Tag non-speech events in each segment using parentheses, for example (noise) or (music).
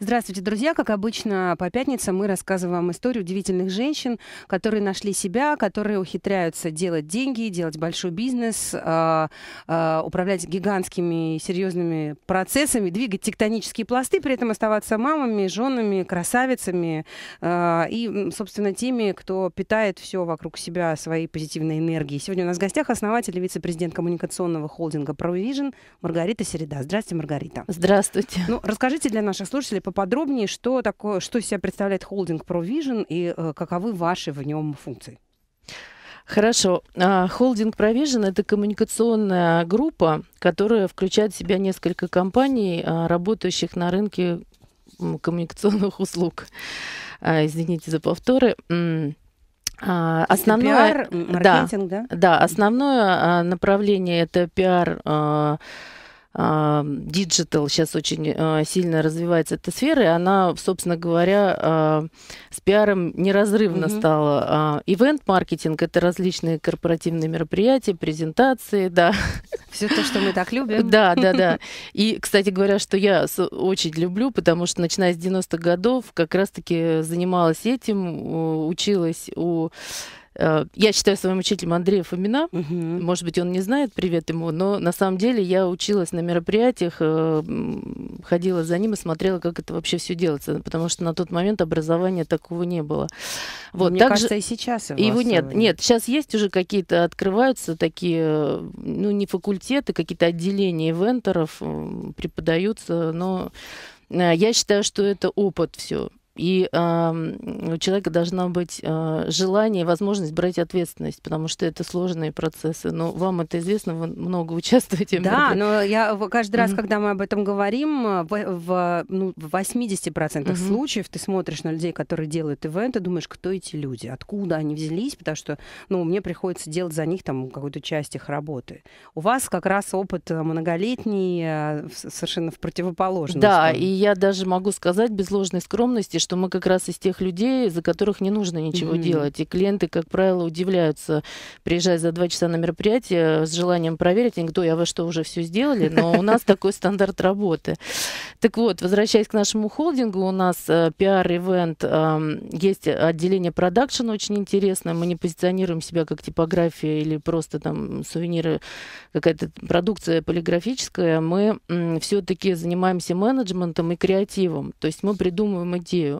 Здравствуйте, друзья. Как обычно, по пятницам мы рассказываем историю удивительных женщин, которые нашли себя, которые ухитряются делать деньги, делать большой бизнес, а, а, управлять гигантскими серьезными процессами, двигать тектонические пласты, при этом оставаться мамами, женами, красавицами а, и, собственно, теми, кто питает все вокруг себя своей позитивной энергией. Сегодня у нас в гостях основатель и вице-президент коммуникационного холдинга ProVision Маргарита Середа. Здравствуйте, Маргарита. Здравствуйте. Ну, расскажите для наших слушателей, поподробнее, что, такое, что из себя представляет холдинг ProVision и э, каковы ваши в нем функции? Хорошо. А, холдинг Provision – это коммуникационная группа, которая включает в себя несколько компаний, а, работающих на рынке коммуникационных (laughs) услуг. А, извините за повторы. Основное, PR, маркетинг, да, да? Да, основное направление – это пиар диджитал сейчас очень э, сильно развивается эта сфера, и она, собственно говоря, э, с пиаром неразрывно mm-hmm. стала. А, ивент-маркетинг – это различные корпоративные мероприятия, презентации, да. Все то, что мы так любим. Да, да, да. (laughs) И, кстати говоря, что я очень люблю, потому что, начиная с 90-х годов, как раз-таки занималась этим, училась у Э, я считаю своим учителем Андрея Фомина. Угу. Может быть, он не знает, привет ему, но на самом деле я училась на мероприятиях, э, ходила за ним и смотрела, как это вообще все делается, потому что на тот момент образования такого не было. Вот, Мне также... кажется, и сейчас его, его нет. Нет, сейчас есть уже какие-то, открываются такие, ну, не факультеты, какие-то отделения ивентеров преподаются, но э, я считаю, что это опыт все. И э, у человека должна быть э, желание и возможность брать ответственность, потому что это сложные процессы. Но вам это известно, вы много участвуете. Да, но я каждый раз, mm-hmm. когда мы об этом говорим, а, в, в, ну, в 80% mm-hmm. случаев ты смотришь на людей, которые делают ивент, думаешь, кто эти люди, откуда они взялись, потому что ну, мне приходится делать за них там какую-то часть их работы. У вас как раз опыт а, многолетний совершенно в противоположность. Да, и я даже могу сказать без ложной скромности, что мы как раз из тех людей, за которых не нужно ничего mm-hmm. делать. И клиенты, как правило, удивляются, приезжая за два часа на мероприятие, с желанием проверить, они говорят, а вы что, уже все сделали? Но у нас (laughs) такой стандарт работы. Так вот, возвращаясь к нашему холдингу, у нас э, пиар-ивент, есть отделение продакшн очень интересное, мы не позиционируем себя как типография или просто там сувениры, какая-то продукция полиграфическая, мы все-таки занимаемся менеджментом и креативом. То есть мы придумываем идею,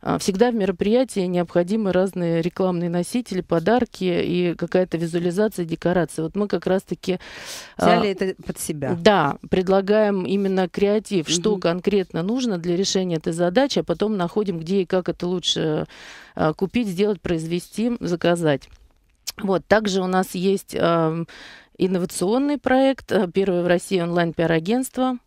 а, всегда в мероприятии необходимы разные рекламные носители, подарки и какая-то визуализация, декорация. Вот мы как раз-таки... А, Взяли а, это под себя. Да, предлагаем именно креатив, угу. что конкретно нужно для решения этой задачи, а потом находим, где и как это лучше а, купить, сделать, произвести, заказать. Вот, также у нас есть э, инновационный проект, э, первое в России онлайн-пиар-агентство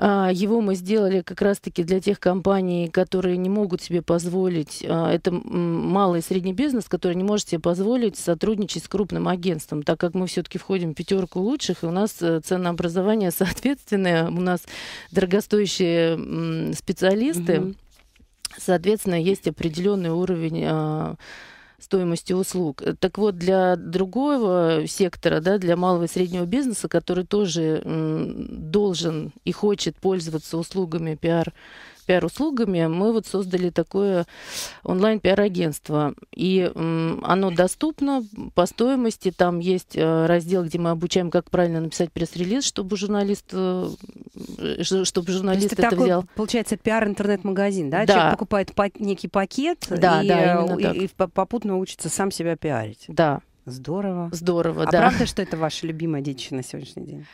а, его мы сделали как раз-таки для тех компаний, которые не могут себе позволить, а, это малый и средний бизнес, который не может себе позволить сотрудничать с крупным агентством, так как мы все-таки входим в пятерку лучших, и у нас э, ценообразование (laughs) соответственное, у нас дорогостоящие специалисты. Mm-hmm. Соответственно, есть определенный уровень а, стоимости услуг. Так вот, для другого сектора, да, для малого и среднего бизнеса, который тоже должен и хочет пользоваться услугами пиар пиар-услугами, мы вот создали такое онлайн-пиар-агентство. И оно доступно по стоимости. Там есть э, раздел, где мы обучаем, как правильно написать пресс-релиз, чтобы журналист, э, э, чтобы журналист это, это такой, взял. Получается, пиар-интернет-магазин, да? да? Человек покупает некий пакет да, и, да, и, и попутно учится сам себя пиарить. Да. Здорово. Здорово, а да. правда, что это ваша любимая дичь на сегодняшний день?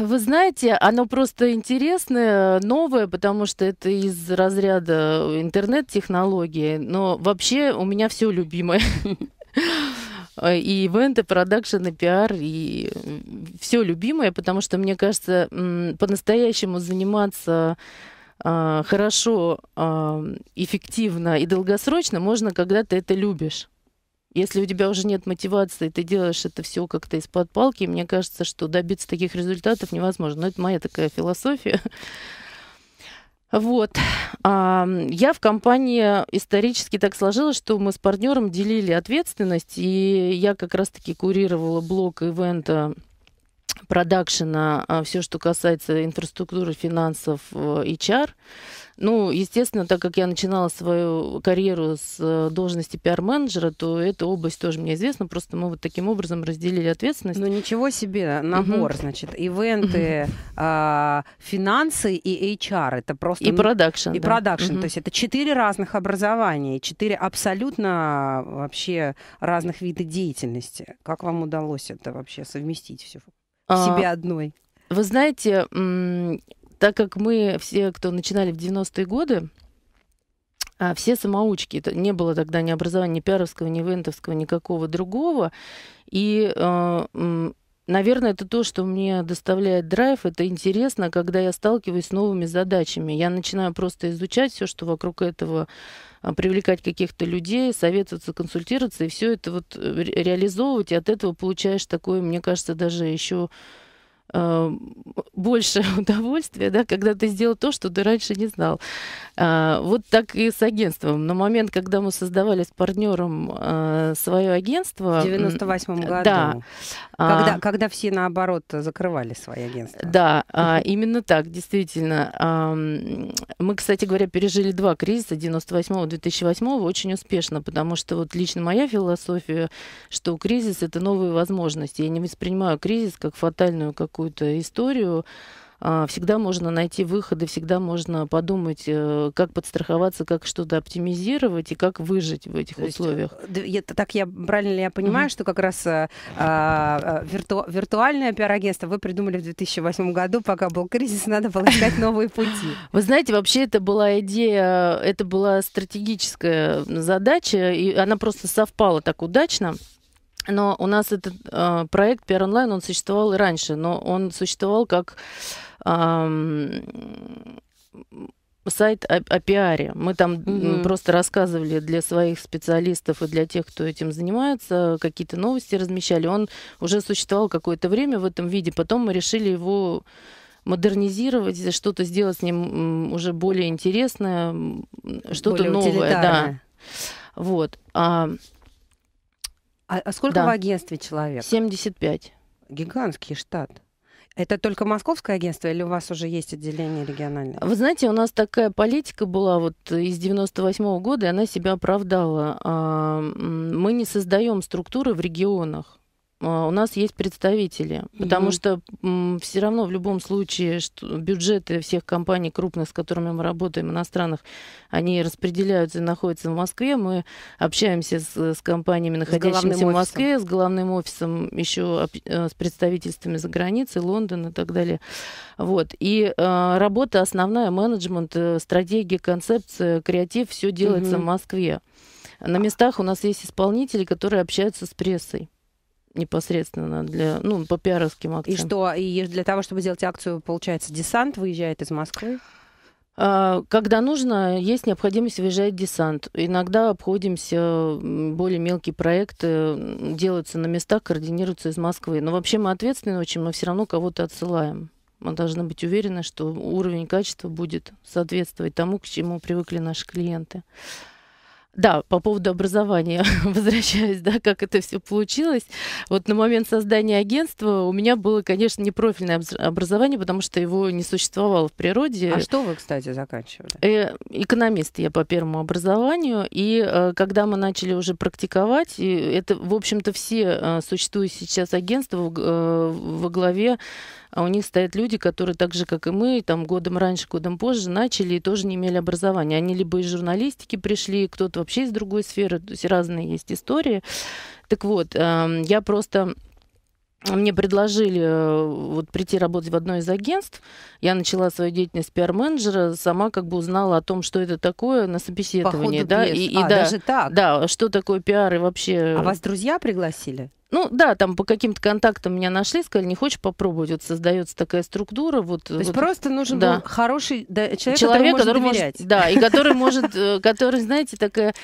Вы знаете, оно просто интересное, новое, потому что это из разряда интернет-технологии, но вообще у меня все любимое. И ивенты, продакшн, и пиар, и все любимое, потому что, мне кажется, по-настоящему заниматься а, хорошо, а, эффективно и долгосрочно можно, когда ты это любишь. Если у тебя уже нет мотивации, ты делаешь это все как-то из-под палки, мне кажется, что добиться таких результатов невозможно. Но это моя такая философия. Вот. Я в компании исторически так сложилось, что мы с партнером делили ответственность, и я как раз-таки курировала блок ивента продакшена, а, все, что касается инфраструктуры, финансов, э, HR. Ну, естественно, так как я начинала свою карьеру с э, должности пиар-менеджера, то эта область тоже мне известна. Просто мы вот таким образом разделили ответственность. Ну, ничего себе, набор, угу. значит, ивенты, угу. э, финансы и HR. Это просто... И продакшн. И да. продакшн. Угу. То есть это четыре разных образования, четыре абсолютно а, вообще разных вида деятельности. Как вам удалось это вообще совместить все? А, Себя одной. Вы знаете, так как мы все, кто начинали в 90-е годы, а, все самоучки. Это не было тогда ни образования, ни пиаровского, ни вентовского, никакого другого. И э, Наверное, это то, что мне доставляет драйв. Это интересно, когда я сталкиваюсь с новыми задачами. Я начинаю просто изучать все, что вокруг этого а, привлекать каких-то людей, советоваться, консультироваться, и все это вот э, реализовывать, и от этого получаешь такое, мне кажется, даже еще Э, больше (laughs) удовольствия, да, когда ты сделал то, что ты раньше не знал. А, вот так и с агентством. На момент, когда мы создавали с партнером э, свое агентство... В 98 э, году. Да. Когда, а, когда все, наоборот, закрывали свои агентства. Да, а, именно так, действительно. мы, кстати говоря, пережили два кризиса, 98-2008, очень успешно, потому что вот лично моя философия, что кризис — это новые возможности. Я не воспринимаю кризис как фатальную какую какую-то историю, а, всегда можно найти выходы, всегда можно подумать, э, как подстраховаться, как что-то оптимизировать и как выжить в этих То э, условиях. Есть, так я правильно ли я понимаю, mm что как раз э, а, а, вирту, виртуальное пиар-агентство вы придумали в 2008 году, пока был кризис, надо было искать новые пути. (laughs) Вы знаете, вообще это была идея, это была стратегическая задача, и она просто совпала так удачно. Но у нас этот э, проект PR Online, он существовал и раньше, но он существовал как э, сайт о, о пиаре. Мы там mm-hmm. просто рассказывали для своих специалистов и для тех, кто этим занимается, какие-то новости размещали. Он уже существовал какое-то время в этом виде, потом мы решили его модернизировать, что-то сделать с ним уже более интересное, что-то новое, да. Вот. А а, а сколько да. в агентстве человек? 75. Гигантский штат. Это только московское агентство или у вас уже есть отделение региональное? Вы знаете, у нас такая политика была вот из 98 -го года, и она себя оправдала. А, мы не создаем структуры в регионах. А, у нас есть представители, потому угу. что все равно в любом случае что бюджеты всех компаний крупных, с которыми мы работаем, иностранных, они распределяются и находятся в Москве. Мы общаемся с, с компаниями, находящимися в Москве, офисом. с главным офисом, еще э, с представительствами за границей, Лондон и так далее. Вот. И э, работа основная, менеджмент, э, стратегия, концепция, креатив, все делается угу. в Москве. На местах у нас есть исполнители, которые общаются с прессой непосредственно для, ну, по пиаровским акциям. И что, и для того, чтобы сделать акцию, получается, десант выезжает из Москвы? А, когда нужно, есть необходимость выезжать десант. Иногда обходимся, более мелкие проекты делаются на местах, координируются из Москвы. Но вообще мы ответственны очень, мы все равно кого-то отсылаем. Мы должны быть уверены, что уровень качества будет соответствовать тому, к чему привыкли наши клиенты. Да, по поводу образования, (laughs) возвращаюсь. да, как это все получилось. Вот на момент создания агентства у меня было, конечно, не профильное образование, потому что его не существовало в природе. А что вы, кстати, заканчивали? Э, экономист я по первому образованию. И э, когда мы начали уже практиковать, это, в общем-то, все э, существуют сейчас агентства э, во главе а у них стоят люди, которые так же, как и мы, там годом раньше, годом позже начали и тоже не имели образования. Они либо из журналистики пришли, кто-то вообще из другой сферы, то есть разные есть истории. Так вот, эм, я просто мне предложили э, вот прийти работать в одно из агентств. Я начала свою деятельность пиар-менеджера, сама как бы узнала о том, что это такое на собеседовании, Походу да, и, и а, да, даже так. да, что такое пиар и вообще. А вас друзья пригласили? Ну да, там по каким-то контактам меня нашли, сказали, не хочешь попробовать, вот создается такая структура. Вот, То вот, есть просто нужен да. был хороший да, человек, человек, которому можно доверять. Может, да, и который (laughs) может, э, который, знаете, такая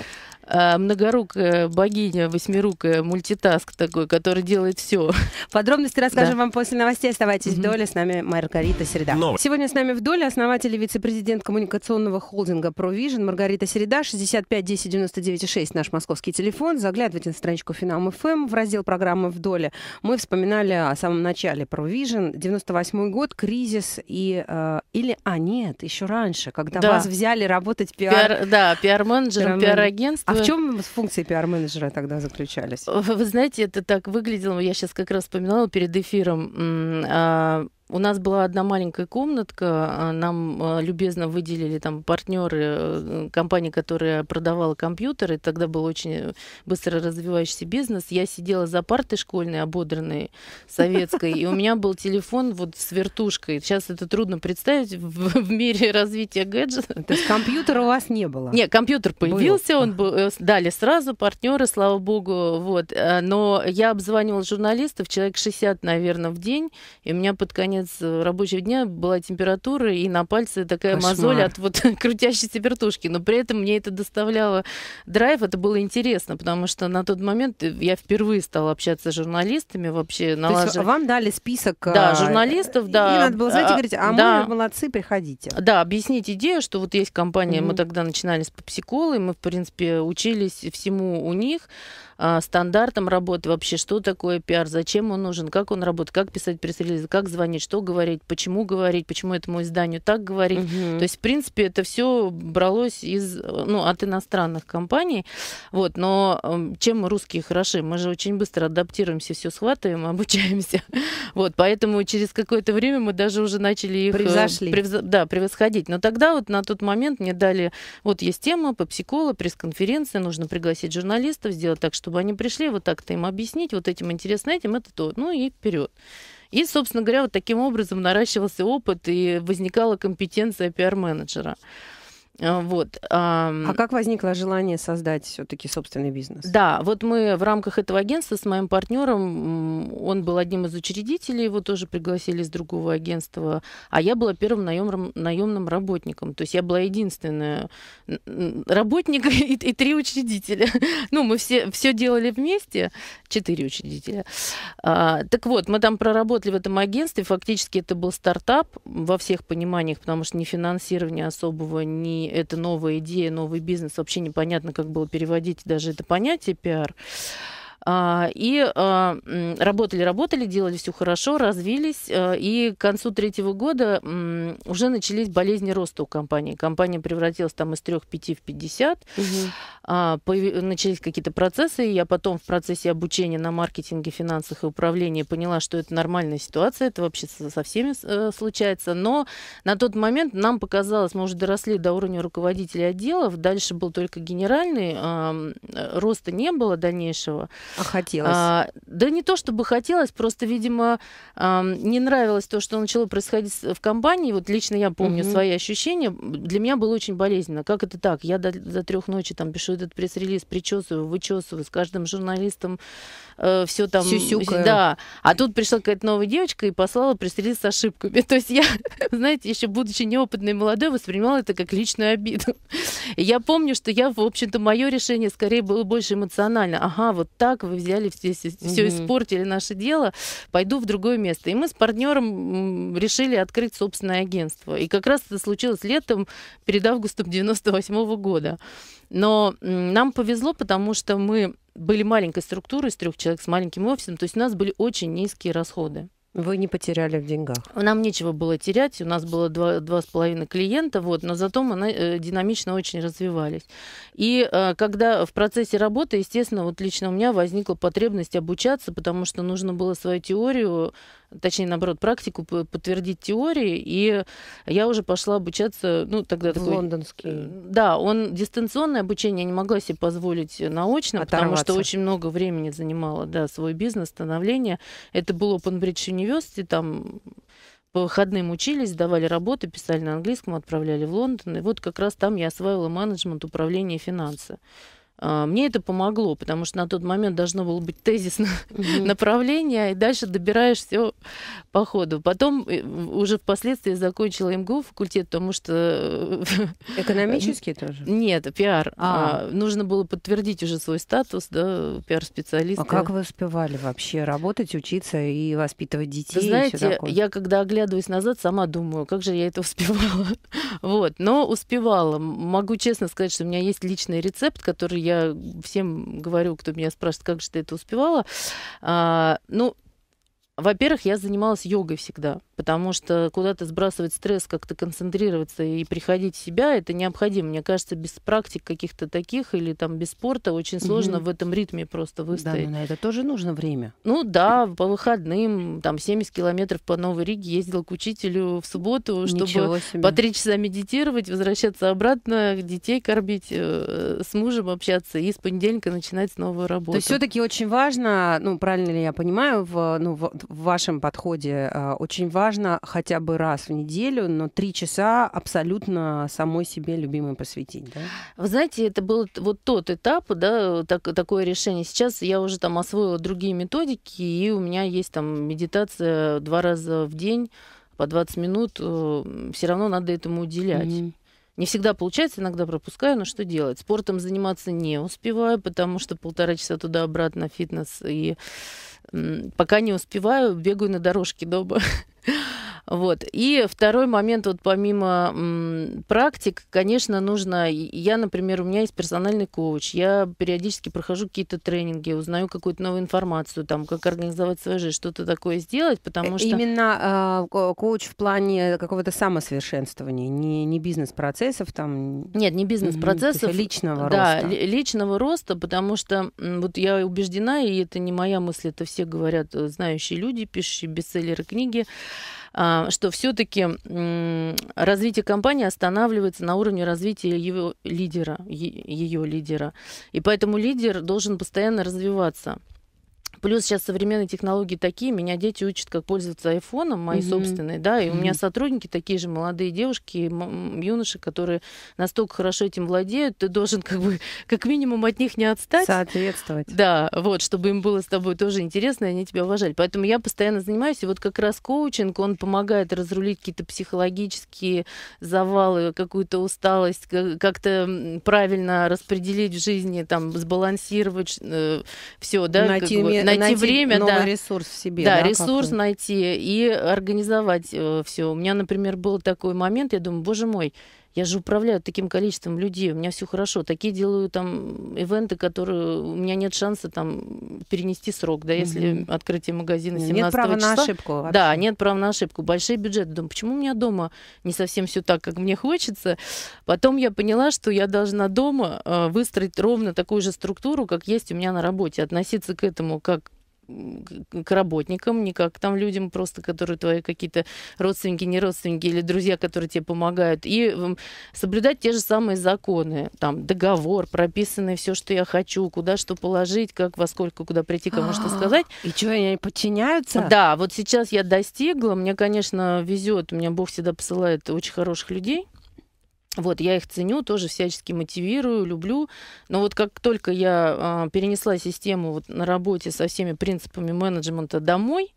Э, многорукая богиня, восьмирукая, мультитаск такой, который делает все. (laughs) Подробности расскажем да. вам после новостей. Оставайтесь угу. в доле. С нами Маргарита Середа. Новый. Сегодня с нами в доле основатель и вице-президент коммуникационного холдинга ProVision Маргарита Середа, 65 10 99 6, наш московский телефон. Заглядывайте на страничку Финал ФМ в раздел программы в доле. Мы вспоминали о самом начале ProVision, 98 год, кризис и... Э, или, а нет, еще раньше, когда да. вас взяли работать пиар... пиар да, пиар-менеджером, пиар-агентством в чем функции пиар-менеджера тогда заключались? Вы знаете, это так выглядело, я сейчас как раз вспоминала перед эфиром, а, у нас была одна маленькая комнатка, а, нам а, любезно выделили там партнеры э, компании, которая продавала компьютеры, тогда был очень э, быстро развивающийся бизнес. Я сидела за партой школьной, ободранной советской, и у меня был телефон вот с вертушкой. Сейчас это трудно представить в, в мире развития гаджета. То есть компьютера у вас не было? Нет, компьютер появился, был. он э, был, дали сразу партнеры, слава богу, вот. Но я обзванивала журналистов, человек 60, наверное, в день, и у меня под конец конец э, рабочего дня была температура, и на пальце такая Кошмар. мозоль от вот (laughs) крутящейся вертушки. Но при этом мне это доставляло драйв, это было интересно, потому что на тот момент э, я впервые стала общаться с журналистами вообще. Налаживать... То есть вам дали список да, э, журналистов, да. И надо было, знаете, а, говорить, а да. мы молодцы, приходите. Да, объяснить идею, что вот есть компания, mm-hmm. мы тогда начинали с попсиколы, мы, в принципе, учились всему у них а, стандартам работы вообще, что такое пиар, зачем он нужен, как он работает, как писать пресс-релизы, как звонить, что говорить, почему говорить, почему этому изданию так говорить. Угу. То есть, в принципе, это все бралось из, ну, от иностранных компаний. Вот, но чем мы русские хороши? Мы же очень быстро адаптируемся, все схватываем, (laughs) обучаемся. Вот, поэтому через какое-то время мы даже уже начали их э, Превзошли. Превз... Да, превосходить. Но тогда вот на тот момент мне дали, вот есть тема, попсикола, пресс-конференция, нужно пригласить журналистов, сделать так, что чтобы они пришли вот так-то им объяснить, вот этим интересно, этим это то, ну и вперед. И, собственно говоря, вот таким образом наращивался опыт и возникала компетенция пиар-менеджера. А, вот. А как возникло желание создать все-таки собственный бизнес? Да, вот мы в рамках этого агентства с моим партнером, он был одним из учредителей, его тоже пригласили из другого агентства, а я была первым наемным, наемным работником. То есть я была единственная работник (laughs) и, и три учредителя. (laughs) Ну, мы все, все делали вместе, четыре учредителя. А, так вот, мы там проработали в этом агентстве, фактически это был стартап во всех пониманиях, потому что ни финансирования особого, ни это новая идея, новый бизнес. Вообще непонятно, как было переводить даже это понятие пиар. А, и а, работали, работали, делали все хорошо, развились. А, и к концу третьего года уже начались болезни роста у компании. Компания превратилась там из 3-5 в 50. Угу. Начались какие-то процессы. И Я потом в процессе обучения на маркетинге, финансах и управлении поняла, что это нормальная ситуация. Это вообще со всеми э, случается. Но на тот момент нам показалось, мы уже доросли до уровня руководителей отделов. Дальше был только генеральный. Э, роста не было дальнейшего. А хотелось? А, да не то, чтобы хотелось, просто, видимо, а, не нравилось то, что начало происходить в компании. Вот лично я помню угу. свои ощущения. Для меня было очень болезненно. Как это так? Я до, до трех ночи там пишу этот пресс-релиз, причесываю, вычесываю с каждым журналистом э, все там. Сюсюкаю. Да. А тут пришла какая-то новая девочка и послала пресс-релиз с ошибками. (laughs) То есть я, знаете, еще будучи неопытной молодой, воспринимала это как личную обиду. (laughs) Я помню, что я, в общем-то, мое решение скорее было больше эмоционально. Ага, вот так так вы взяли здесь, все, все испортили наше дело, пойду в другое место. И мы с партнером решили открыть собственное агентство. И как раз это случилось летом, перед августом 98 года. Но нам повезло, потому что мы были маленькой структурой из трех человек с маленьким офисом, то есть у нас были очень низкие расходы. Вы не потеряли в деньгах. Нам нечего было терять. У нас было два, два с половиной клиента, вот, но зато мы на, э, динамично очень развивались. И э, когда в процессе работы, естественно, вот лично у меня возникла потребность обучаться, потому что нужно было свою теорию точнее, наоборот, практику подтвердить теории, и я уже пошла обучаться, ну, тогда в такой... лондонский. Э, да, он дистанционное обучение я не могла себе позволить наочно, Оторваться. потому что очень много времени занимала да, свой бизнес, становление. Это был Open Bridge University, там по выходным учились, давали работы, писали на английском, отправляли в Лондон. И вот как раз там я осваивала менеджмент, управление и финансы. А, мне это помогло, потому что на тот момент должно было быть тезис mm-hmm. (laughs) направления, и дальше добираешь все по ходу. Потом э, уже впоследствии закончила МГУ факультет, потому что... Э, (laughs) Экономический тоже? Нет, пиар. А. а. Нужно было подтвердить уже свой статус, да, пиар-специалиста. А как вы успевали вообще работать, учиться и воспитывать детей? Вы знаете, я когда оглядываюсь назад, сама думаю, как же я это успевала. (laughs) вот, но успевала. Могу честно сказать, что у меня есть личный рецепт, который я всем говорю, кто меня спрашивает, как же ты это успевала. А, ну, во-первых, я занималась йогой всегда потому что куда-то сбрасывать стресс, как-то концентрироваться и приходить в себя, это необходимо. Мне кажется, без практик каких-то таких или там без спорта очень сложно mm-hmm. в этом ритме просто выстоять. Да, но на это тоже нужно время. Ну да, по выходным, там 70 километров по Новой Риге ездил к учителю в субботу, чтобы по три часа медитировать, возвращаться обратно, детей кормить, э, с мужем общаться и с понедельника начинать новую работу. То есть все-таки очень важно, ну правильно ли я понимаю, в, ну, в, в вашем подходе а, очень важно важно хотя бы раз в неделю, но три часа абсолютно самой себе любимой посвятить. Да? Вы знаете, это был вот тот этап, да, так, такое решение. Сейчас я уже там освоила другие методики, и у меня есть там медитация два раза в день по 20 минут, э, все равно надо этому уделять. Mm-hmm. Не всегда получается, иногда пропускаю, но что делать? Спортом заниматься не успеваю, потому что полтора часа туда-обратно фитнес и Пока не успеваю, бегаю на дорожке дома. (laughs) Вот. И второй момент, вот помимо м, практик, конечно, нужно... Я, например, у меня есть персональный коуч, я периодически прохожу какие-то тренинги, узнаю какую-то новую информацию, там, как организовать свою жизнь, что-то такое сделать, потому э, что... Именно э, коуч в плане какого-то самосовершенствования, не, не бизнес-процессов там... Нет, не бизнес-процессов. личного да, роста. Да, личного роста, потому что вот я убеждена, и это не моя мысль, это все говорят э, знающие люди, пишущие бестселлеры книги, а, что все-таки развитие компании останавливается на уровне развития его лидера, ее лидера. И поэтому лидер должен постоянно развиваться. Плюс сейчас современные технологии такие, меня дети учат, как пользоваться айфоном, мои mm-hmm. собственные, да, и mm-hmm. у меня сотрудники такие же молодые девушки, юноши, которые настолько хорошо этим владеют, ты должен как бы как минимум от них не отстать. Соответствовать. Да, вот, чтобы им было с тобой тоже интересно, и они тебя уважали. Поэтому я постоянно занимаюсь, и вот как раз коучинг, он помогает разрулить какие-то психологические завалы, какую-то усталость, как-то правильно распределить в жизни, там, сбалансировать э, все, да. Найти как бы, найти, найти время, новый да, ресурс в себе, да, да ресурс найти и организовать э, все. У меня, например, был такой момент, я думаю, боже мой, я же управляю таким количеством людей, у меня все хорошо. Такие делаю там ивенты, которые у меня нет шанса там перенести срок, да, если угу. открытие магазина 17 Нет права числа, на ошибку. Вообще. Да, нет права на ошибку. Большие бюджеты. Думаю, почему у меня дома не совсем все так, как мне хочется? Потом я поняла, что я должна дома э, выстроить ровно такую же структуру, как есть у меня на работе, относиться к этому как к работникам, не как там людям просто, которые твои какие-то родственники, не родственники или друзья, которые тебе помогают, и эм, соблюдать те же самые законы, там договор, прописанное все, что я хочу, куда что положить, как во сколько куда прийти, кому что а, сказать. И что, они подчиняются? Да, вот сейчас я достигла, мне, конечно, везет, у меня Бог всегда посылает очень хороших людей, вот, я их ценю, тоже всячески мотивирую, люблю. Но вот как только я э, перенесла систему вот на работе со всеми принципами менеджмента домой,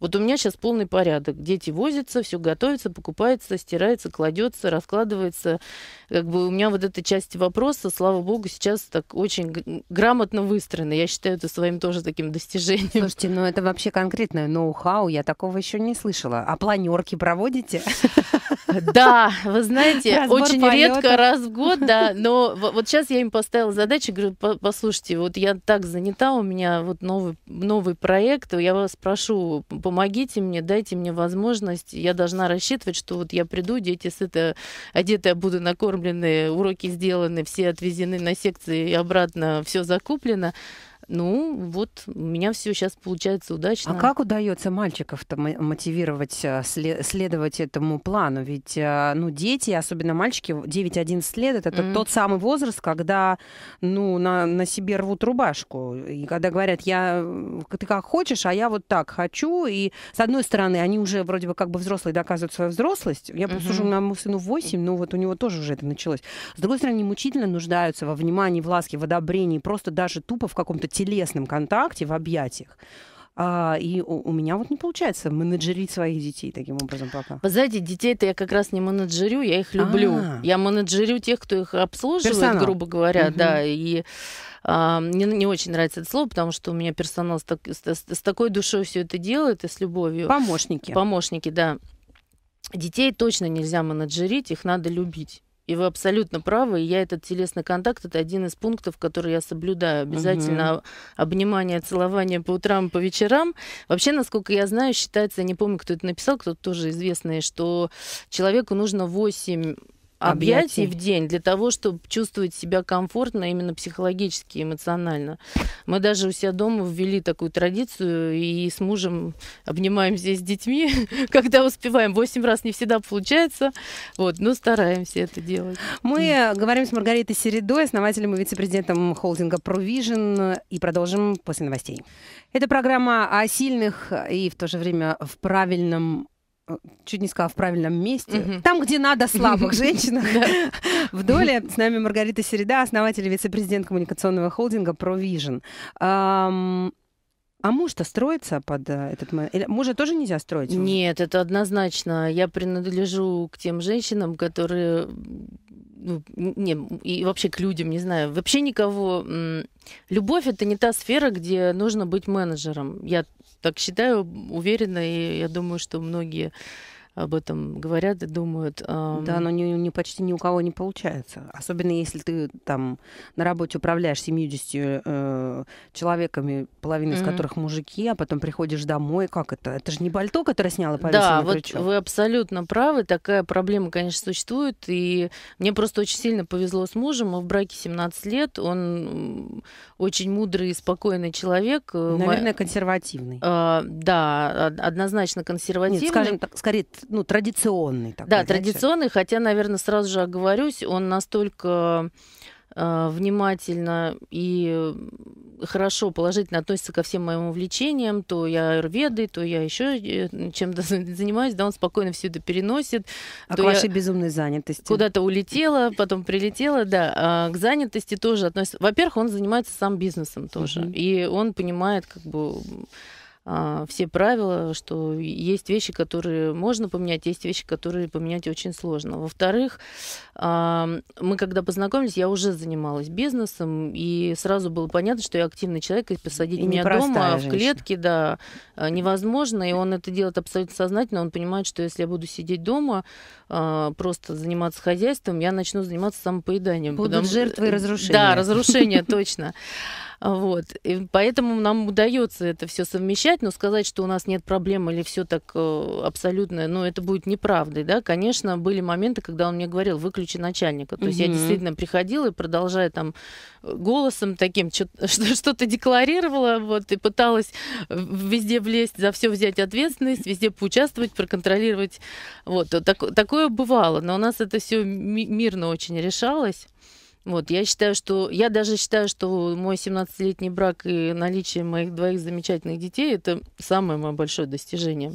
вот у меня сейчас полный порядок. Дети возятся, все готовится, покупается, стирается, кладется, раскладывается. Как бы у меня вот эта часть вопроса, слава богу, сейчас так очень грамотно выстроена. Я считаю это своим тоже таким достижением. Слушайте, ну это вообще конкретное ноу-хау. Я такого еще не слышала. А планерки проводите? (laughs) Да, вы знаете, очень редко, раз в год, да. Но вот сейчас я им поставила задачу, говорю, послушайте, вот я так занята, у меня вот новый, новый проект, я вас прошу помогите мне, дайте мне возможность. Я должна рассчитывать, что вот я приду, дети с это одеты, буду накормлены, уроки сделаны, все отвезены на секции и обратно, все закуплено. Ну, вот у меня все сейчас получается удачно. А как удается мальчиков-то мотивировать э, следовать этому плану? Ведь, э, ну, дети, особенно мальчики, 9-11 лет, это mm. тот самый возраст, когда, ну, на, на себе рвут рубашку. И когда говорят, я, э, ты как хочешь, а я вот так хочу. И, с одной стороны, они уже вроде бы как бы взрослые доказывают свою взрослость. Я mm-hmm. просто уже моему сыну 8, но ну, вот у него тоже уже это началось. С другой стороны, они мучительно нуждаются во внимании, в ласке, в одобрении, просто даже тупо в каком-то телесном контакте, в объятиях. А, и у, у меня вот не получается менеджерить своих детей таким образом пока. Вы знаете, детей-то я как раз не менеджерю, я их люблю. А-а-а. Я менеджерю тех, кто их обслуживает, Персонал. грубо говоря, угу. да. И а, мне не очень нравится это слово, потому что у меня персонал с, так, с, с такой душой все это делает и с любовью. Помощники. Помощники, да. Детей точно нельзя менеджерить, их надо любить. И вы абсолютно правы. И я этот телесный контакт это один из пунктов, который я соблюдаю. Обязательно угу. обнимание, целование по утрам, по вечерам. Вообще, насколько я знаю, считается, я не помню, кто это написал, кто-то тоже известный, что человеку нужно 8 объятий в день для того, чтобы чувствовать себя комфортно именно психологически, эмоционально. Мы даже у себя дома ввели такую традицию и с мужем обнимаемся с детьми, (laughs) когда успеваем. Восемь раз не всегда получается, вот, но стараемся это делать. Мы говорим с Маргаритой Середой, основателем и вице-президентом холдинга Provision, и продолжим после новостей. Это программа о сильных и в то же время в правильном Э, чуть не сказала, в правильном месте, mm-hmm. там, где надо слабых (laughs) женщин В доле с нами Маргарита Середа, основатель и вице-президент коммуникационного холдинга ProVision. А муж-то строится под э, этот Или мужа тоже нельзя строить? Нет, это однозначно. Я принадлежу к тем женщинам, которые ну, не, и вообще к людям, не знаю, вообще никого. Любовь это не та сфера, где нужно быть менеджером. Я так считаю уверенно, и я думаю, что многие об этом говорят и думают. Эм... Да, но не, не, почти ни у кого не получается. Особенно если ты там на работе управляешь 70 э, человеками, половина из mm-hmm. которых мужики, а потом приходишь домой. Как это? Это же не пальто, которое сняла повесила Да, вот крючок. вы абсолютно правы. Такая проблема, конечно, существует. И мне просто очень сильно повезло с мужем. Мы в браке 17 лет. Он очень мудрый и спокойный человек. Э, Наверное, консервативный. Э, да, однозначно консервативный. Нет, скажем так, скорее ну, традиционный такой. Да, знаете? традиционный, хотя, наверное, сразу же оговорюсь, он настолько э, внимательно и хорошо, положительно относится ко всем моим увлечениям, то я аюрведой, то я еще э, чем-то (laughs) занимаюсь, да, он спокойно все это переносит. А то к вашей безумной занятости? Куда-то улетела, потом прилетела, да. А к занятости тоже относится. Во-первых, он занимается сам бизнесом тоже, угу. и он понимает, как бы а, все правила, что есть вещи, которые можно поменять, есть вещи, которые поменять очень сложно. Во-вторых, а, мы когда познакомились, я уже занималась бизнесом, и сразу было понятно, что я активный человек, и посадить и меня дома а женщина. в клетке, да, невозможно, и он это делает абсолютно сознательно, он понимает, что если я буду сидеть дома, просто заниматься хозяйством, я начну заниматься самопоеданием. Будут потому... жертвы и разрушения. Да, разрушение, точно. Вот. И поэтому нам удается это все совмещать, но сказать, что у нас нет проблем или все так э, абсолютно, ну, это будет неправдой, да. Конечно, были моменты, когда он мне говорил, выключи начальника. То угу. есть я действительно приходила и продолжая там э, голосом таким (laughs) что-то декларировала, вот, и пыталась везде влезть, за все взять ответственность, везде поучаствовать, проконтролировать. Вот, так, такое бывало, но у нас это все мирно очень решалось. Вот, я считаю, что я даже считаю, что мой 17-летний брак и наличие моих двоих замечательных детей это самое мое большое достижение.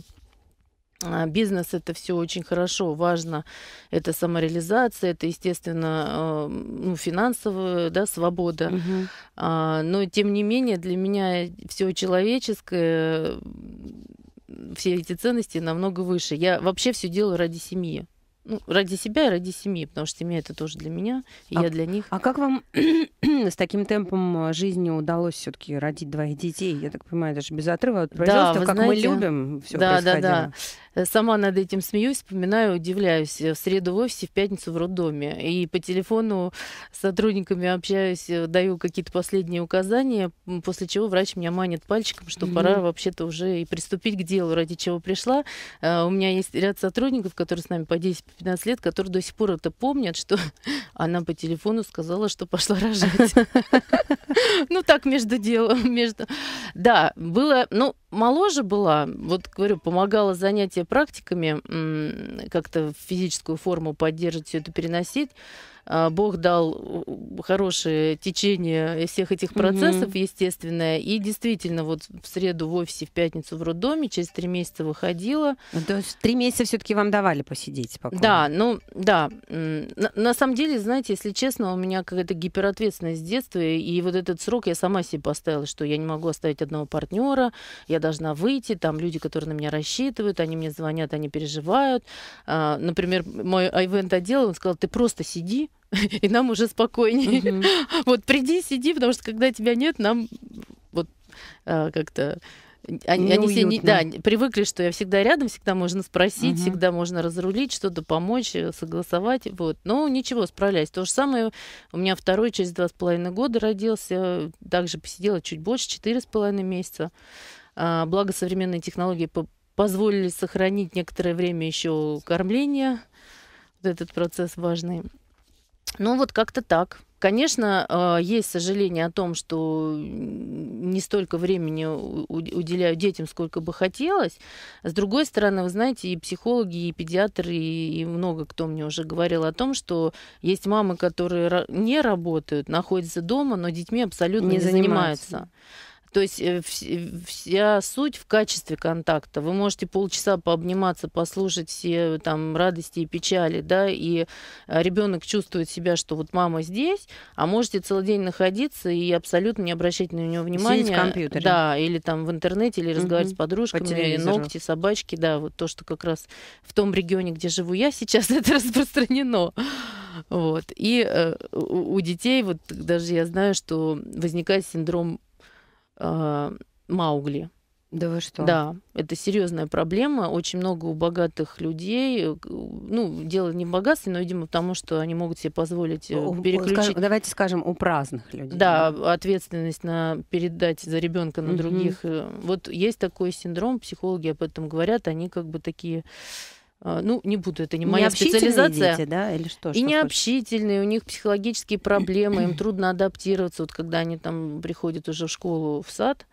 А бизнес это все очень хорошо, важно. Это самореализация, это, естественно, а, ну, финансовая да, свобода. Угу. А, но тем не менее, для меня все человеческое, все эти ценности намного выше. Я вообще все делаю ради семьи. Ну, ради себя и ради семьи, потому что семья это тоже для меня, и а, я для них. А как вам (clears throat) с таким темпом жизни удалось все-таки родить двоих детей? Я так понимаю, даже без отрыва от производства, да, как знаете, мы любим, все да, происходило. Да, да, да. Э, сама над этим смеюсь, вспоминаю, удивляюсь. Э, в среду в офисе, в пятницу в роддоме. И по телефону с сотрудниками общаюсь, э, даю какие-то последние указания, после чего врач меня манит пальчиком, что mm-hmm. пора вообще-то уже и приступить к делу, ради чего пришла. У меня есть ряд сотрудников, которые с нами по 10-15 лет, которые до сих пор это помнят, что (laughs) она по телефону сказала, что пошла рожать. (laughs) Ну так, между делом. между. Да, было, ну, моложе была, вот говорю, помогала занятия практиками, как-то физическую форму поддерживать, все это переносить. А, Бог дал э, хорошее течение всех этих процессов, угу. естественно. И действительно, вот в среду в офисе, в пятницу в роддоме, через три месяца выходила. Ну, то есть три месяца все-таки вам давали посидеть спокойно. Да, ну да. На, на самом деле, знаете, если честно, у меня какая-то гиперответственность с детства. И вот этот срок я сама себе поставила, что я не могу оставить одного партнера, я должна выйти, там люди, которые на меня рассчитывают, они мне звонят, они переживают. А, например, мой айвент отдел, он сказал, ты просто сиди, (laughs) и нам уже спокойнее. (laughs) Вот приди, сиди, потому что когда тебя нет, нам вот а, как-то они, они все не, да, привыкли, что я всегда рядом, всегда можно спросить, угу. всегда можно разрулить, что-то помочь, э, согласовать. Вот. Но ну, ничего, справляюсь. То же самое у меня второй через два с половиной года родился. Также посидела чуть больше, четыре с половиной месяца. А, благо современные технологии по позволили сохранить некоторое время еще кормление. Вот этот процесс важный. Ну вот как-то так. Конечно, а, есть сожаление о том, что не столько времени уделяю детям, сколько бы хотелось. С другой стороны, вы знаете, и психологи, и педиатры, и много кто мне уже говорил о том, что есть мамы, которые не работают, находятся дома, но детьми абсолютно не, не занимаются. занимаются. То есть э, э, вся суть в качестве контакта. Вы можете полчаса пообниматься, послушать все там радости и печали, да, и а, ребенок чувствует себя, что вот мама здесь, а можете целый день находиться и абсолютно не обращать на него внимания. Сидеть в компьютере. Да, или там в интернете, или разговаривать угу. с подружками, По ногти, собачки, да, вот то, что как раз в том регионе, где живу я сейчас, (laughs) это распространено. Вот. И э, у, у детей, вот даже я знаю, что возникает синдром э, Маугли. Да вы что? Да, это серьезная проблема. Очень много у богатых людей, э, ну, дело не в богатстве, но, видимо, потому что они могут себе позволить э, переключить... давайте скажем, у праздных людей. Да, да? ответственность на передать за ребенка на угу. других. Э, вот есть такой синдром, психологи об этом говорят, они как бы такие а, ну, не буду, это не моя специализация. Дети, да, или что? И необщительные, у них психологические проблемы, им (clears throat) трудно адаптироваться, вот когда они там приходят уже в школу, в сад.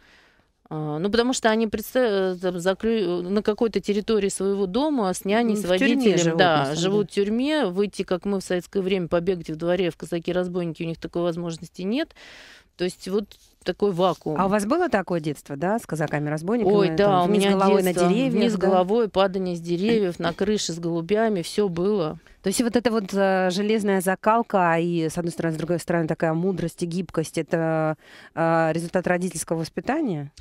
А, ну, потому что они представ... Э, там, заклю... на какой-то территории своего дома с няней, ну, с водителем, живут, да, живут в тюрьме, выйти, как мы в советское время, побегать в дворе в казаки-разбойники, у них такой возможности нет. То есть вот такой вакуум. А у вас было такое детство, да, с казаками-разбойниками? Ой, да, там, у меня головой детство, на деревьях. Вниз да? головой, падание с деревьев, на крыше с голубями, все было. То есть вот эта вот э, железная закалка и, с одной стороны, с другой стороны, такая мудрость и гибкость, это э, результат родительского воспитания?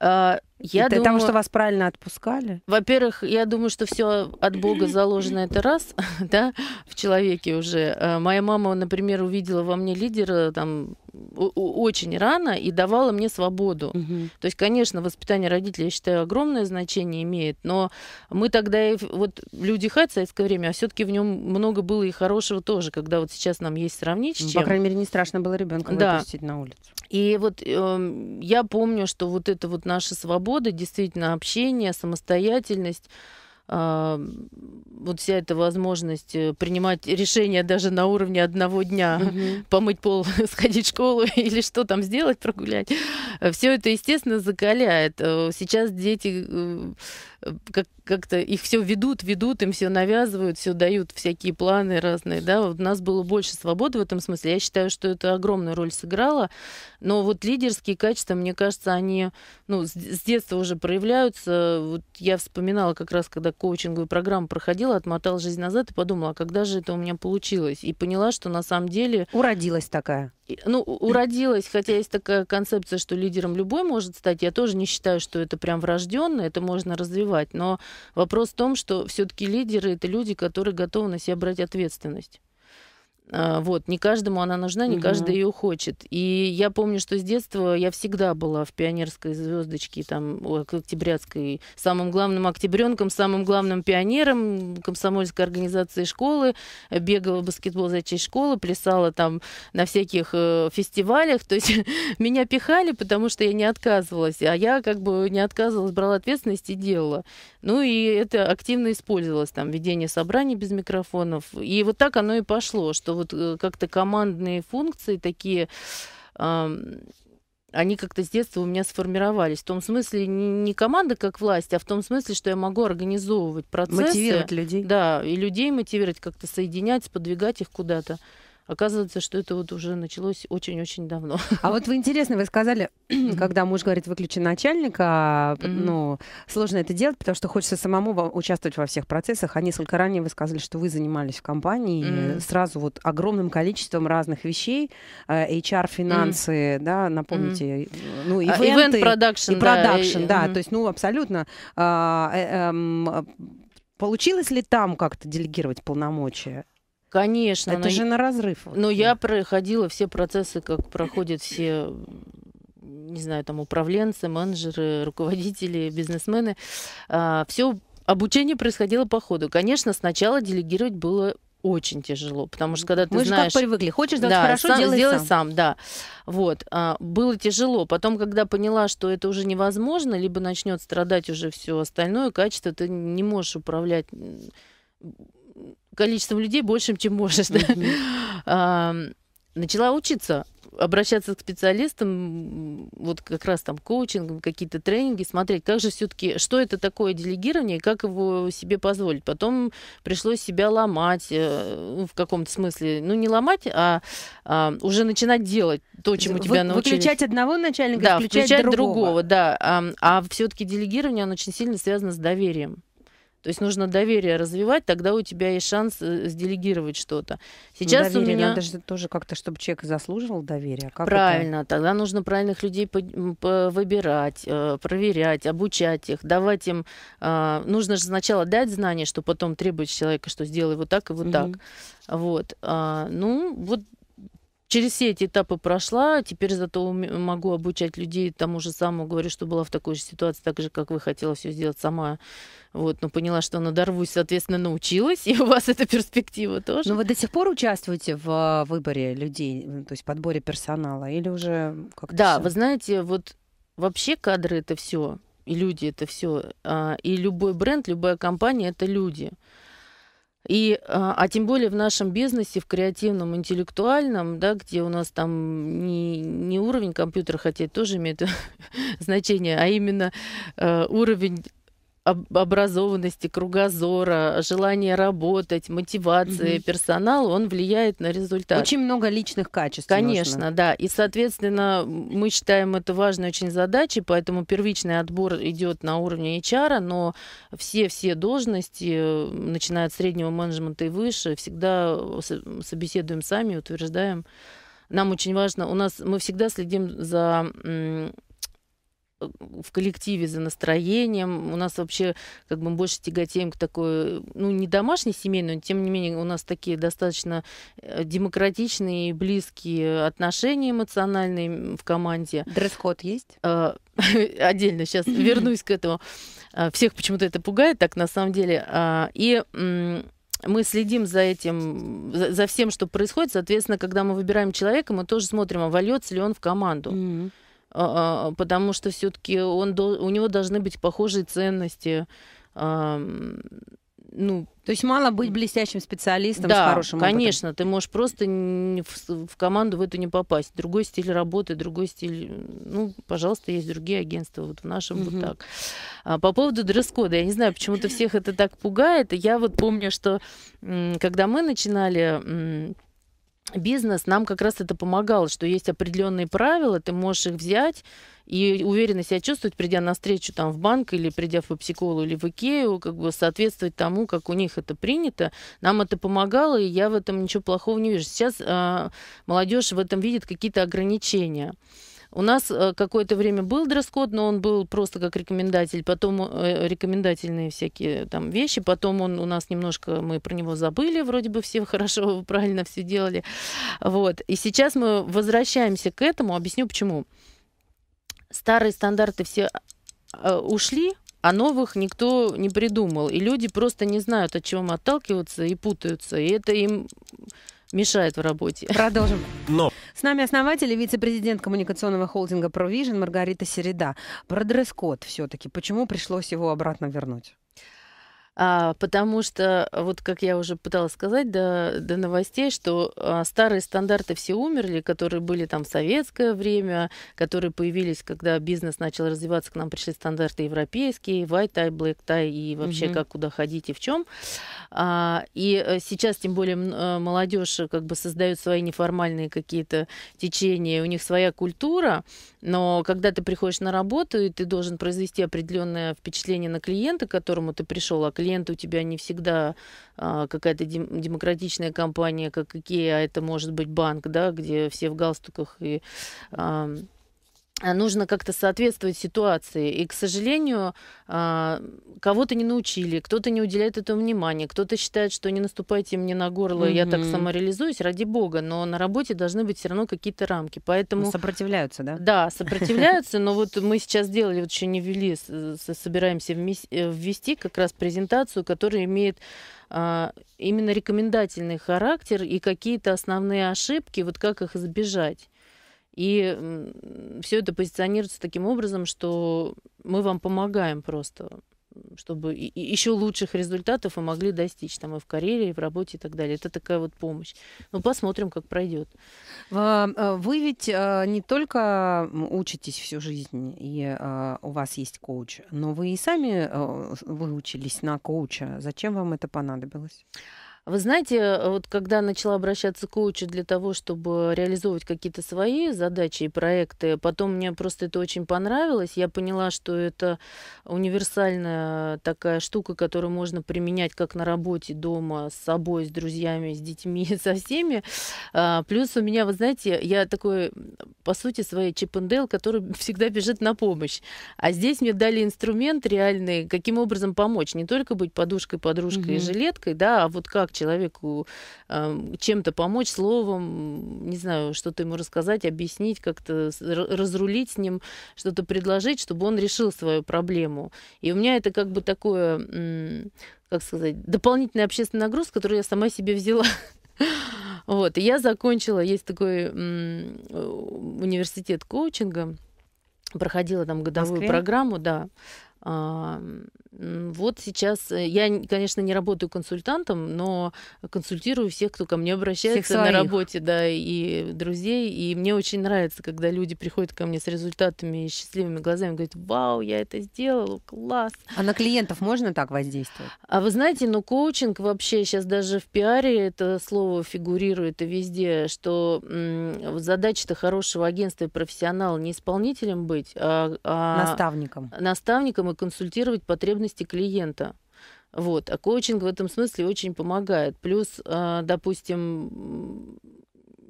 Э, я это думаю, потому что вас правильно отпускали? Во-первых, я думаю, что все от Бога заложено это раз, (laughs) да, в человеке уже. Э, моя мама, например, увидела во мне лидера там очень рано и давала мне свободу. Угу. То есть, конечно, воспитание родителей, я считаю, огромное значение имеет, но мы тогда и вот люди хат в советское время, а все-таки в нем много было и хорошего тоже, когда вот сейчас нам есть сравнить с ну, чем. По крайней мере, не страшно было ребенка да. выпустить на улицу. И вот э, я помню, что вот эта вот наша свобода, действительно общение, самостоятельность, вот вся эта возможность э, принимать решения даже на уровне одного дня, Mm -hmm. (laughs) помыть пол, (laughs) сходить в школу (laughs) или что там сделать, прогулять, э, все это, естественно, закаляет. Э, сейчас дети как как-то их все ведут, ведут, им все навязывают, все дают всякие планы разные, да, у нас было больше свободы в этом смысле. Я считаю, что это огромную роль сыграло, но вот лидерские качества, мне кажется, они, ну, с детства уже проявляются. Вот я вспоминала как раз, когда коучинговую программу проходила, отмотала жизнь назад и подумала, а когда же это у меня получилось? И поняла, что на самом деле... Уродилась такая ну, уродилась, хотя есть такая концепция, что лидером любой может стать. Я тоже не считаю, что это прям врожденно, это можно развивать. Но вопрос в том, что все-таки лидеры это люди, которые готовы на себя брать ответственность. А, вот, не каждому она нужна, не угу. каждый ее хочет. И я помню, что с детства я всегда была в пионерской звездочке, там, октябрятской, самым главным октябренком, самым главным пионером комсомольской организации школы, бегала в баскетбол за честь школы, плясала там на всяких э, фестивалях. То есть (laughs) меня пихали, потому что я не отказывалась. А я как бы не отказывалась, брала ответственность и делала. Ну и это активно использовалось, там, ведение собраний без микрофонов. И вот так оно и пошло, что вот э, как-то командные функции такие они как-то с детства у меня сформировались. В том смысле не команда как власть, а в том смысле, что я могу организовывать процессы. Мотивировать людей. Да, и людей мотивировать, как-то соединять, подвигать их куда-то. Оказывается, что это вот уже началось очень-очень давно. (laughs) А вот вы интересно, вы сказали, (clears throat) когда муж говорит, выключи начальника, а, ну, сложно это делать, потому что хочется самому участвовать во всех процессах. А несколько ранее вы сказали, что вы занимались в компании сразу вот огромным количеством разных вещей, э, HR, финансы, да, напомните, ну, а, ивент продакшн. И продакшн, да, то есть, ну, абсолютно а, э, эм, э, Получилось ли там как-то делегировать полномочия? Конечно. Это но... же на разрыв. Но я ну. проходила все процессы, как проходят все, не знаю, там управленцы, менеджеры, руководители, бизнесмены. А, все обучение происходило по ходу. Конечно, сначала делегировать было очень тяжело, потому что когда ты Мы знаешь... Мы же как привыкли, хочешь делать да, хорошо, сам, делай, делай сам. сам, да. Вот, а, было тяжело. Потом, когда поняла, что это уже невозможно, либо начнет страдать уже все остальное качество, ты не можешь управлять количеством людей большим, чем можешь. Да? Mm-hmm. (laughs) А, начала учиться обращаться к специалистам, вот как раз там коучинг, какие-то тренинги, смотреть, как же все-таки, что это такое делегирование, как его себе позволить. Потом пришлось себя ломать э, ну, в каком-то смысле, ну не ломать, а, а уже начинать делать то, чему Вы, тебя научили. Выключать одного начальника, да, включать, включать другого. другого да. А, а все-таки делегирование, оно очень сильно связано с доверием. То есть нужно доверие развивать, тогда у тебя есть шанс э, сделегировать что-то. Сейчас доверие у меня надо же тоже как-то, чтобы человек заслуживал доверия. А как Правильно. Это? Тогда нужно правильных людей выбирать, э, проверять, обучать их, давать им. А, нужно же сначала дать знания, что потом требовать человека, что сделай вот так и вот угу. так. Вот. А, ну вот через все эти этапы прошла, теперь зато могу обучать людей тому же самому, говорю, что была в такой же ситуации, так же, как вы хотела все сделать сама, вот, но поняла, что надорвусь, соответственно, научилась, и у вас эта перспектива тоже. Но вы до сих пор участвуете в а, выборе людей, то есть подборе персонала, или уже как-то Да, всё? вы знаете, вот вообще кадры — это все, и люди — это все, а, и любой бренд, любая компания — это люди. И, а, а тем более в нашем бизнесе, в креативном, интеллектуальном, да, где у нас там не, не уровень компьютера, хотя это тоже имеет (laughs) значение, а именно э, уровень образованности, кругозора, желания работать, мотивации угу. персонала, он влияет на результат. Очень много личных качеств. Конечно, нужно. да. И, соответственно, мы считаем это важной очень задачей, поэтому первичный отбор идет на уровне HR, но все-все должности, начиная от среднего менеджмента и выше, всегда собеседуем сами, утверждаем. Нам очень важно, у нас мы всегда следим за в коллективе за настроением. У нас вообще как бы больше тяготеем к такой, ну, не домашней семейной, но тем не менее у нас такие достаточно э, демократичные и близкие отношения эмоциональные в команде. Дресс-код есть? А, (laughs) отдельно сейчас (laughs) вернусь к этому. А, всех почему-то это пугает, так на самом деле. А, и мы следим за этим, за, за всем, что происходит. Соответственно, когда мы выбираем человека, мы тоже смотрим, а вольется ли он в команду. Mm-hmm. А, а, потому что все-таки он, у него должны быть похожие ценности. Ну, то есть мало быть блестящим специалистом да, с хорошим конечно, опытом. ты можешь просто в, в команду в эту не попасть. Другой стиль работы, другой стиль... Ну, пожалуйста, есть другие агентства, вот в нашем угу. вот так. А, по поводу дресс-кода, я не знаю, почему-то всех это так пугает. Я вот помню, что когда мы начинали бизнес нам как раз это помогало, что есть определенные правила, ты можешь их взять и уверенно себя чувствовать, придя на встречу там в банк или придя в Пепсиколу или в Икею, как бы соответствовать тому, как у них это принято. Нам это помогало, и я в этом ничего плохого не вижу. Сейчас э, молодежь в этом видит какие-то ограничения. У нас э, какое-то время был дресс-код, но он был просто как рекомендатель, потом э, рекомендательные всякие там вещи, потом он у нас немножко, мы про него забыли, вроде бы все (laughs) хорошо, правильно все делали. Вот. И сейчас мы возвращаемся к этому, объясню почему. Старые стандарты все э, ушли, а новых никто не придумал. И люди просто не знают, от чего отталкиваться и путаются. И это им мешает в работе. (laughs) Продолжим. Но. С нами основатель и вице-президент коммуникационного холдинга Provision Маргарита Середа. Про дресс-код все-таки. Почему пришлось его обратно вернуть? а, потому что, вот как я уже пыталась сказать до, до новостей, что а, старые стандарты все умерли, которые были там в советское время, которые появились, когда бизнес начал развиваться, к нам пришли стандарты европейские, white tie, black tie и вообще угу. как куда ходить и в чем. А, и э, сейчас, тем более, э, молодежь э, как бы создает свои неформальные какие-то течения, у них своя культура, но когда ты приходишь на работу, и ты должен произвести определенное впечатление на клиента, к которому ты пришел, а клиент клиенты у тебя не всегда а, какая-то демократичная компания, как IKEA, а это может быть банк, да, где все в галстуках и а, нужно как-то соответствовать ситуации. И, к сожалению, а, кого-то не научили, кто-то не уделяет этому внимания, кто-то считает, что не наступайте мне на горло, mm-hmm. я так самореализуюсь, ради бога, но на работе должны быть все равно какие-то рамки. Поэтому... Ну, сопротивляются, да? Да, (laughs) сопротивляются, но вот мы сейчас сделали вот еще не ввели, э, собираемся э, ввести как раз презентацию, которая имеет а, именно рекомендательный характер и какие-то основные ошибки, вот как их избежать. И все это позиционируется таким образом, что мы вам помогаем просто, чтобы еще лучших результатов вы могли достичь там и в карьере, и в работе и так далее. Это такая вот помощь. Ну, посмотрим, как пройдет. А, вы ведь а, не только учитесь всю жизнь, и а, у вас есть коуч, но вы и сами выучились на коуча. Зачем вам это понадобилось? Вы знаете, э, вот когда начала обращаться к коучу для того, чтобы реализовывать какие-то свои задачи и проекты, потом мне просто это очень понравилось. Я поняла, что это универсальная такая штука, которую можно применять как на работе, дома, с собой, с друзьями, с детьми, (laughs) со всеми. А, плюс у меня, вы знаете, я такой, по сути, своей чипендел, который (laughs) всегда бежит на помощь. А здесь мне дали инструмент реальный, каким образом помочь. Не только быть подушкой, подружкой mm-hmm. и жилеткой, да, а вот как человеку э, чем-то помочь, словом, не знаю, что-то ему рассказать, объяснить, как-то разрулить с ним, что-то предложить, чтобы он решил свою проблему. И у меня это как бы такое, как сказать, дополнительная общественная нагрузка, которую я сама себе взяла. (laughs) Вот, и я закончила, есть такой университет коучинга, проходила там годовую программу, да, вот сейчас э, я, конечно, не работаю консультантом, но консультирую всех, кто ко мне обращается всех на работе, да, и друзей. И мне очень нравится, когда люди приходят ко мне с результатами и счастливыми глазами, говорят, вау, я это сделал, класс. А на клиентов можно так воздействовать? А вы знаете, ну коучинг вообще сейчас даже в пиаре это слово фигурирует и везде, что задача-то хорошего агентства и профессионала не исполнителем быть, а, а наставником. Наставником и консультировать потребности потребности клиента. Вот. А коучинг в этом смысле очень помогает. Плюс, а, допустим,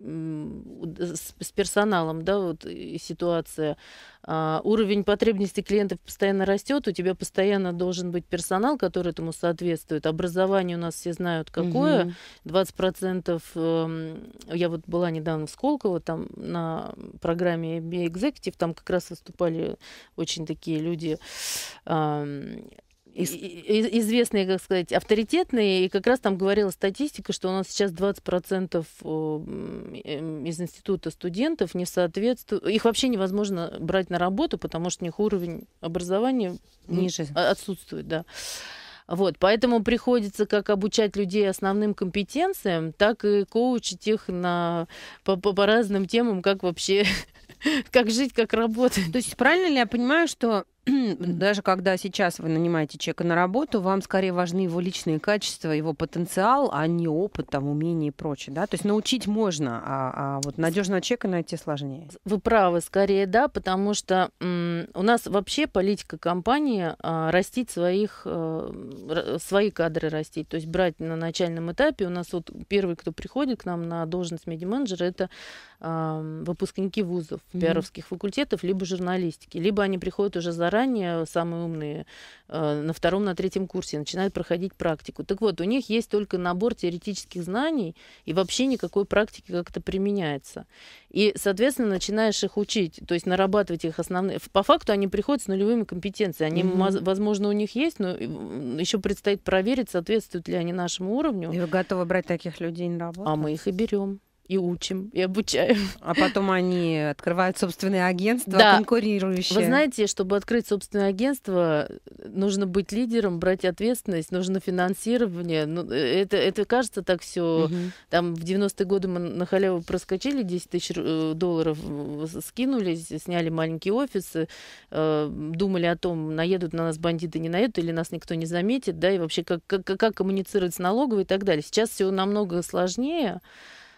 с персоналом, да, вот ситуация. А, уровень потребностей клиентов постоянно растет, у тебя постоянно должен быть персонал, который этому соответствует. Образование у нас все знают какое. Угу. 20% э, я вот была недавно в Сколково, там на программе MBA Executive, там как раз выступали очень такие люди э, из... Известные, как сказать, авторитетные. И как раз там говорила статистика, что у нас сейчас 20% эм, из института студентов не соответствуют. Их вообще невозможно брать на работу, потому что у них уровень образования ниже а, отсутствует, да. Вот, поэтому приходится как обучать людей основным компетенциям, так и коучить их на, по, по, по разным темам, как вообще, (laughs) как жить, как работать. То есть правильно ли я понимаю, что даже когда сейчас вы нанимаете человека на работу, вам скорее важны его личные качества, его потенциал, а не опыт, там, умение и прочее, да? То есть научить можно, а, а вот надежного человека найти сложнее. Вы правы, скорее, да, потому что у нас вообще политика компании а, растить своих, а, свои кадры растить, то есть брать на начальном этапе. У нас вот первый, кто приходит к нам на должность медиа-менеджера, это а, выпускники вузов, пиаровских mm-hmm. факультетов, либо журналистики, либо они приходят уже заранее заранее, самые умные, э, на втором, на третьем курсе начинают проходить практику. Так вот, у них есть только набор теоретических знаний, и вообще никакой практики как-то применяется. И, соответственно, начинаешь их учить, то есть нарабатывать их основные. По факту они приходят с нулевыми компетенциями. Они, mm-hmm. возможно, у них есть, но еще предстоит проверить, соответствуют ли они нашему уровню. И вы готовы брать таких людей на работу? А мы их и берем и учим, и обучаем. (laughs) А потом они открывают собственные агентства, да. конкурирующие. Вы знаете, чтобы открыть собственное агентство, нужно быть лидером, брать ответственность, нужно финансирование. Ну, э, это, это кажется так все. Угу. Там в 90-е годы мы на халяву проскочили, 10 тысяч э, долларов э, скинулись, сняли маленькие офисы, думали о том, наедут на нас бандиты, не наедут, или нас никто не заметит, да, и вообще как, как, как коммуницировать с налоговой и так далее. Сейчас все намного сложнее.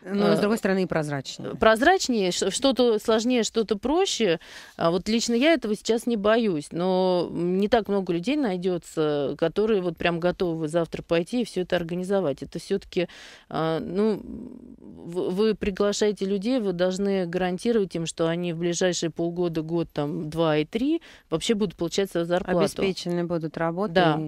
Но, ну, с э, другой стороны, и прозрачнее. Прозрачнее, что-то сложнее, что-то проще. А вот лично я этого сейчас не боюсь, но не так много людей найдется, которые вот прям готовы завтра пойти и все это организовать. Это все-таки, а, ну, вы приглашаете людей, вы должны гарантировать им, что они в ближайшие полгода, год, там, два и три вообще будут получать свою зарплату. Обеспечены будут работой. Да.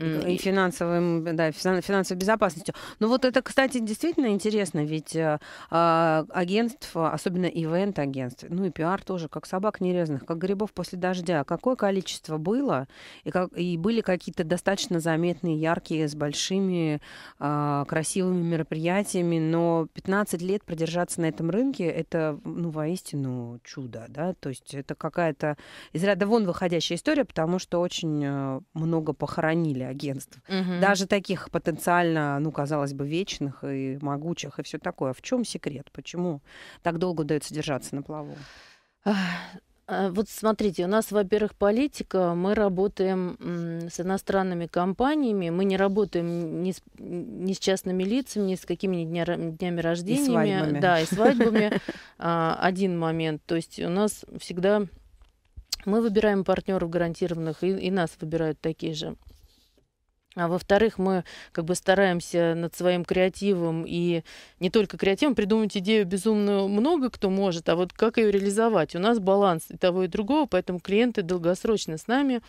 И финансовым, да, финансовой безопасностью. Но ну вот это, кстати, действительно интересно, ведь э, а, агентств, особенно ивент-агентств, ну и пиар тоже, как собак нерезанных, как грибов после дождя, какое количество было, и, как, и были какие-то достаточно заметные, яркие, с большими, э, красивыми мероприятиями, но 15 лет продержаться на этом рынке, это, ну, воистину чудо, да, то есть это какая-то из ряда вон выходящая история, потому что очень э, много похоронили агентств, угу. даже таких потенциально, ну, казалось бы, вечных и могучих и все такое. В чем секрет? Почему так долго удается держаться на плаву? А, вот смотрите, у нас, во-первых, политика, мы работаем с иностранными компаниями, мы не работаем ни с, ни с частными лицами, ни с какими-нибудь дня, днями рождениями, И Да, и свадьбами. (laughs) А, один момент. То есть у нас всегда мы выбираем партнеров гарантированных, и, и нас выбирают такие же. А во-вторых, мы как бы стараемся над своим креативом и не только креативом придумать идею безумно много кто может, а вот как ее реализовать. У нас баланс и того, и другого, поэтому клиенты долгосрочно с нами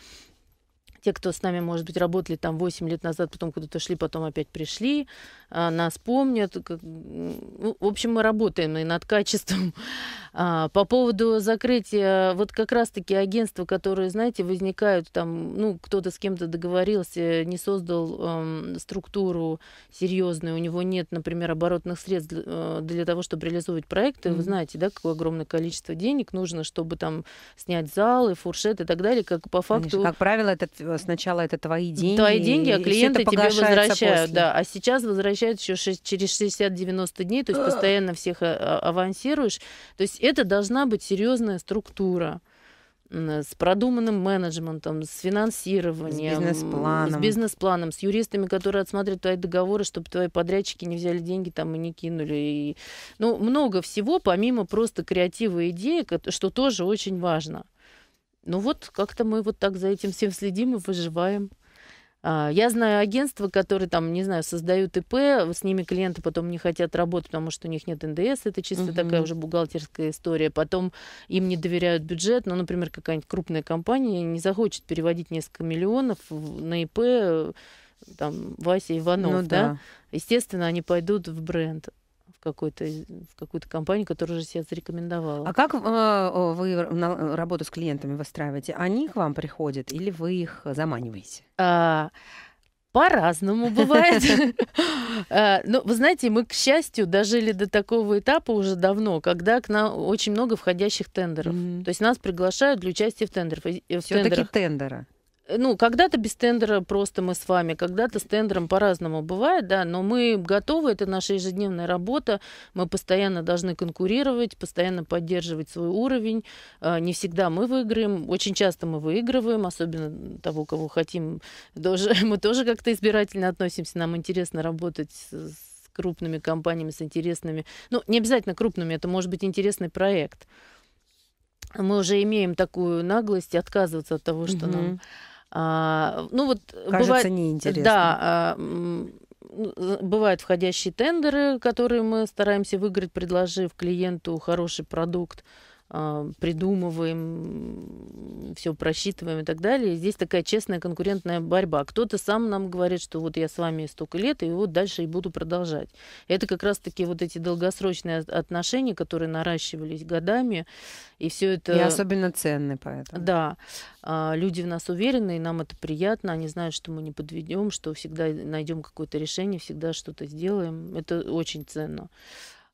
те, кто с нами, может быть, работали там 8 лет назад, потом куда-то шли, потом опять пришли, а, нас помнят. Ну, в общем, мы работаем и над качеством. (laughs) А, по поводу закрытия, вот как раз-таки агентства, которые, знаете, возникают там, ну, кто-то с кем-то договорился, не создал эм, структуру серьезную, у него нет, например, оборотных средств для, э, для того, чтобы реализовывать проекты. Mm-hmm. Вы знаете, да, какое огромное количество денег нужно, чтобы там снять залы, фуршет и так далее, как по факту... Конечно, как правило, этот Э, сначала это твои деньги. Твои деньги, а клиенты тебе возвращают, после. да. А сейчас возвращают еще через 60-90 дней, то есть постоянно всех э, а, авансируешь. То есть это должна быть серьезная структура с продуманным менеджментом, с финансированием, с бизнес-планом, с, бизнес-планом, с юристами, которые отсмотрят твои договоры, чтобы твои подрядчики не взяли деньги там и не кинули. И, ну, много всего, помимо просто креатива и идеи, что тоже очень важно. Ну вот как-то мы вот так за этим всем следим и выживаем. А, я знаю агентства, которые там, не знаю, создают ИП, с ними клиенты потом не хотят работать, потому что у них нет НДС, это чисто угу. такая уже бухгалтерская история. Потом им не доверяют бюджет, но, ну, например, какая-нибудь крупная компания не захочет переводить несколько миллионов на ИП, э, там, Вася Иванов, ну, да? да? Естественно, они пойдут в бренд в, какой-то, в какую-то компанию, которая уже себя зарекомендовала. А как э, вы э, работу с клиентами выстраиваете? Они к вам приходят или вы их заманиваете? А, по-разному бывает. А, Но ну, вы знаете, мы, к счастью, дожили до такого этапа уже давно, когда к нам очень много входящих тендеров. То есть нас приглашают для участия в тендерах. Все-таки тендера ну, когда-то без тендера просто мы с вами, когда-то с тендером по-разному бывает, да, но мы готовы, это наша ежедневная работа, мы постоянно должны конкурировать, постоянно поддерживать свой уровень, а, не всегда мы выиграем, очень часто мы выигрываем, особенно того, кого хотим, тоже, (laughs) мы тоже как-то избирательно относимся, нам интересно работать с крупными компаниями, с интересными, ну, не обязательно крупными, это может быть интересный проект. Мы уже имеем такую наглость отказываться от того, что mm-hmm. нам а, ну вот Кажется, бывает, неинтересно. Да, а, ну, бывают входящие тендеры, которые мы стараемся выиграть, предложив клиенту хороший продукт. А, придумываем, все просчитываем и так далее. Здесь такая честная конкурентная борьба. Кто-то сам нам говорит, что вот я с вами столько лет, и вот дальше и буду продолжать. Это как раз-таки вот эти долгосрочные отношения, которые наращивались годами, и все это... И особенно ценны поэтому. Да. А, люди в нас уверены, и нам это приятно. Они знают, что мы не подведем, что всегда найдем какое-то решение, всегда что-то сделаем. Это очень ценно.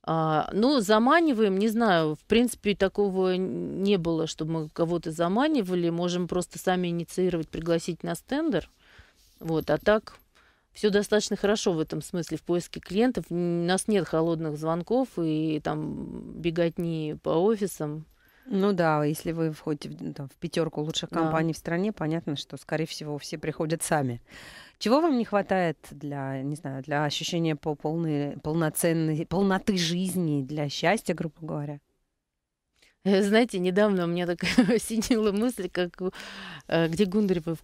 А, ну, заманиваем, не знаю, в принципе, такого не было, чтобы мы кого-то заманивали. Можем просто сами инициировать, пригласить на стендер. Вот, а так все достаточно хорошо в этом смысле в поиске клиентов. У нас нет холодных звонков и там беготни по офисам. Ну да, если вы входите в, там, в пятерку лучших компаний да. в стране, понятно, что, скорее всего, все приходят сами. Чего вам не хватает для, не знаю, для ощущения по полной, полноценной, полноты жизни, для счастья, грубо говоря? Э, знаете, недавно у меня такая осенила (laughs) мысль, как э, где Гундарева,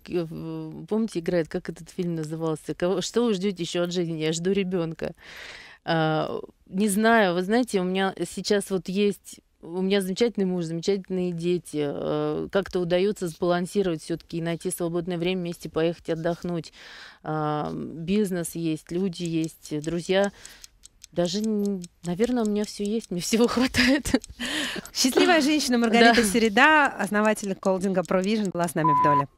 помните, играет, как этот фильм назывался? Кого, что вы ждете еще от жизни? Я жду ребенка. А, не знаю, вы знаете, у меня сейчас вот есть у меня замечательный муж, замечательные дети. Э, как-то удается сбалансировать все-таки и найти свободное время вместе поехать отдохнуть. А, бизнес есть, люди есть, друзья. Даже, наверное, у меня все есть, мне всего хватает. Счастливая женщина (laughs) Маргарита да. Середа, основатель холдинга Provision, была с нами в доле.